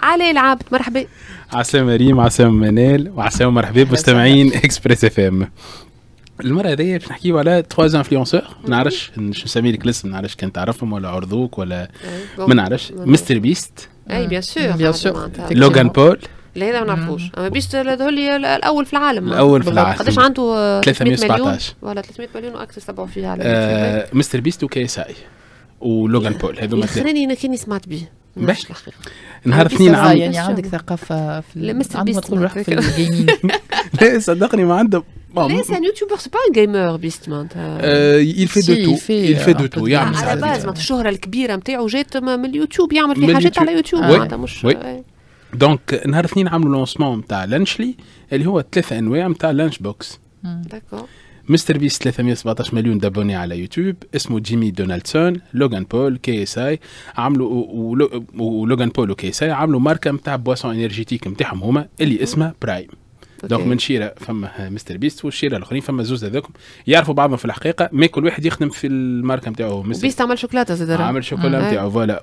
علي العابد مرحبا عسلامة ريم عسلامة منال وعسلامة مرحبا بمستمعين اكسبريس اف ام المره هذيا باش نحكيو على تخوا انفلونسور ما نعرفش شو نسمي لك الاسم ما نعرفش كان تعرفهم ولا عرضوك ولا ما نعرفش مستر بيست اي بيان سور بيان سور لوغان بول لا هذا ما نعرفوش اما بيست هذول الاول في العالم الاول في العالم قداش عنده 317 ولا 300 مليون واكثر تبعوا فيه آه، على مستر بيست وكي اس اي ولوغان بول هذوما يخرجني انا كاني سمعت بيه باش نهار اثنين عام يعني عندك ثقافه في مستر بيست تقول روحك في الجيمنج لا صدقني ما عندهم لا سي ان يوتيوبر سي با جيمر بيست معناتها آه، il fait de tout il fait de آه. tout يعمل على باز الشهره الكبيره نتاعو جات من اليوتيوب يعمل في حاجات على يوتيوب معناتها مش دونك آه. نهار اثنين عملوا لونسمون نتاع لانشلي اللي هو ثلاث انواع نتاع لانش بوكس داكور مستر بيس 317 مليون دابوني على يوتيوب اسمه جيمي دونالدسون لوغان بول كي اس اي عملوا ولوغان بول وكي اس اي عملوا ماركه نتاع بواسون انرجيتيك نتاعهم هما اللي اسمها برايم دونك من شيره فما مستر بيست والشيره الاخرين فما زوز هذوكم يعرفوا بعضهم في الحقيقه ما كل واحد يخدم في الماركه نتاعو مستر بيست عمل شوكولاته زاد عمل شوكولاته نتاعو فوالا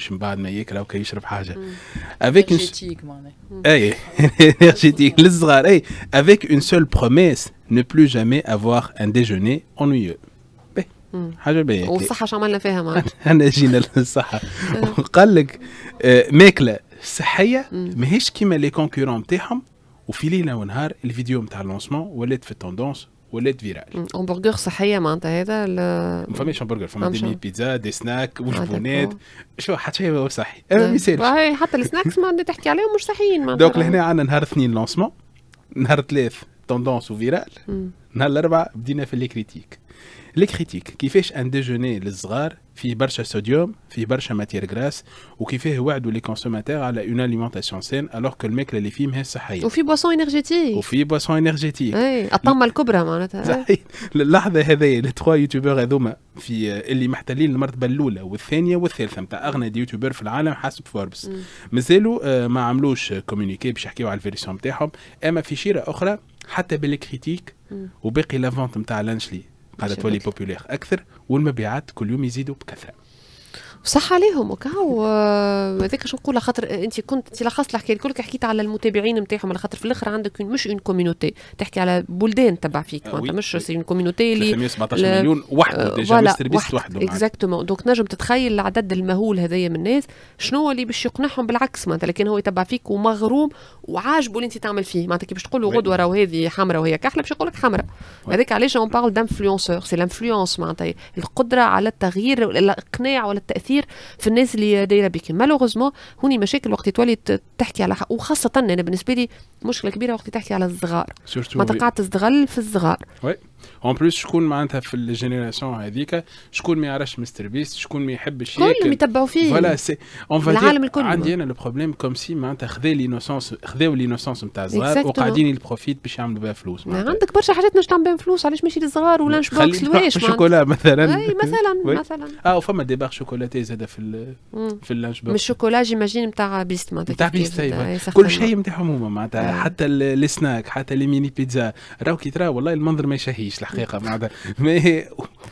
باش من بعد ما ياكل او يشرب حاجه افيك معناها اي انرجيتيك للصغار اي افيك اون سول بروميس ne plus jamais avoir un déjeuner ennuyeux. حاجه باهيه والصحه شو عملنا فيها معناها؟ انا جينا للصحه وقال لك آه، ماكله صحيه ماهيش كيما لي كونكورون نتاعهم وفي ليله ونهار الفيديو نتاع اللونسمون ولات في التوندونس ولات فيرال همبرجر صحيه معناتها هذا لا ما فماش همبرجر فما دي بيتزا دي سناك وجبونات شو حتى شيء صحي ما يسالش أه، حتى السناكس ما تحكي عليهم مش صحيين معناتها دونك لهنا عندنا نهار اثنين لونسمون نهار ثلاث توندونس وفيرال نهار الاربعاء بدينا في لي كريتيك لي كريتيك كيفاش ان ديجوني للصغار فيه برشا صوديوم فيه برشا ماتير جراس وكيفاه وعدوا لي كونسوماتور على اون اليمونتاسيون سين الوغ كو الماكله اللي فيه ماهيش صحيه وفي بواسون انرجيتيك وفي بواسون انرجيتيك اي الطامه الكبرى معناتها صحيح اللحظه هذيا لي تخوا يوتيوبر هذوما في اللي محتلين المرتبه الاولى والثانيه والثالثه نتاع اغنى يوتيوبر في العالم حسب فوربس مازالوا آه، ما عملوش كومونيكي باش يحكيو على الفيرسيون نتاعهم اما في شيره اخرى حتى بالكريتيك وباقي لافونت نتاع لانشلي قاعده تولي بوبولير اكثر والمبيعات كل يوم يزيدوا بكثره صح عليهم وكاو هذاك شو نقول خاطر انت كنت انت لخصت الحكايه الكل حكيت على المتابعين نتاعهم على خاطر في الاخر عندك مش اون كوميونيتي تحكي على بلدان تبع فيك آه معناتها مش سي اون كوميونيتي اللي 317 مليون وحده ديجا آه، مستر وحده اكزاكتومون دونك نجم تتخيل العدد المهول هذايا من الناس شنو اللي باش يقنعهم بالعكس معناتها لكن هو يتبع فيك ومغروم وعاجبه اللي انت تعمل فيه معناتها كي باش تقول له غدوه راهو هذه حمراء وهي كحله باش يقول لك حمراء هذاك علاش اون بارل دانفلونسور سي لانفلونس معناتها القدره على التغيير الاقناع ولا التاثير كثير في الناس اللي دايره بك مالوغوزمون هوني مشاكل وقت تولي تحكي على حق. وخاصه انا بالنسبه لي مشكله كبيره وقت تحكي على الصغار ما تقعد تستغل في الصغار اون بليس شكون معناتها في الجينيراسيون هذيك شكون ما يعرفش مستر بيست شكون ما يحبش ياكل كلهم يتبعوا فيه فوالا سي اون العالم الكل عندي انا البروبليم كوم سي معناتها خذا لينوسونس خذاو لينوسونس نتاع الصغار وقاعدين البروفيت باش يعملوا بها فلوس عندك برشا حاجات باش تعمل بها فلوس علاش ماشي للصغار ولانش بوكس لواش شوكولا مثلا اي مثلا مثلا اه وفما دي باغ شوكولاتي زاد في في اللانش بوكس مش شوكولا جيماجين نتاع بيست نتاع بيست كل شيء نتاعهم هما معناتها حتى السناك حتى لي ميني بيتزا راهو كي ترى والله المنظر ما يشهيش فيش الحقيقه معناتها مي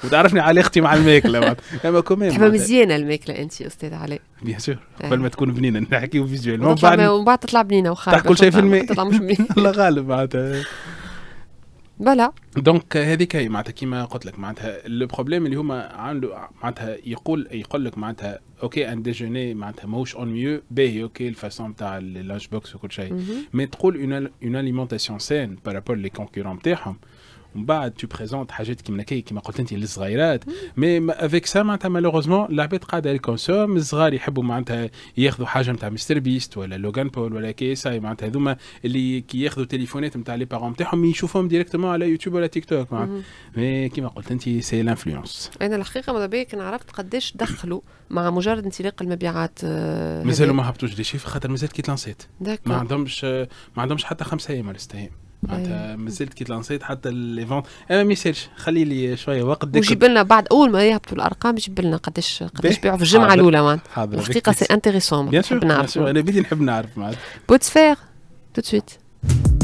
وتعرفني علاقتي مع الماكله معناتها اما كمان تحب مزيانه الماكله انت استاذ علاء بيان آه. سور قبل ما تكون بنينه نحكيو فيزيوال ومن بعد ومن بعد تطلع بنينه تحكي كل شيء في الماء تطلع مش بنينه الله غالب معناتها بلا دونك هذيك هي معناتها كيما قلت لك معناتها لو بروبليم اللي هما عملوا معناتها يقول يقول لك معناتها اوكي ان ديجوني معناتها ماهوش ميو باهي اوكي الفاسون تاع اللانش بوكس وكل شيء مي تقول اون اليمونتاسيون سين بارابول لي كونكورون تاعهم ومن بعد تو بريزونت حاجات كيما كي كيما قلت انت للصغيرات مي افيك سا معناتها مالوغوزمون العباد قاعده الكونسوم الصغار يحبوا معناتها ياخذوا حاجه نتاع مستر بيست ولا لوغان بول ولا كي كيسا معناتها هذوما اللي كي ياخذوا تليفونات نتاع لي بارون نتاعهم يشوفوهم ديريكتومون على يوتيوب ولا تيك توك معناتها مي كيما قلت انت سي لانفلونس انا الحقيقه ماذا بيا كان عرفت قداش دخلوا مع مجرد انطلاق المبيعات آه، مازالوا ما هبطوش لي شيف خاطر مازال كي تلانسيت ما عندهمش ما عندهمش حتى خمسة ايام ولا ست ايام معناتها إيه. زلت كي تلانسيت حتى فونت انا ما يسالش خلي لي شويه وقت وجيب لنا بعد اول ما يهبطوا الارقام جيب لنا قداش قداش بيعوا في الجمعه الاولى معناتها الحقيقه سي انتيريسون نحب نعرف انا بدي نحب نعرف معناتها بوتسفير تو سويت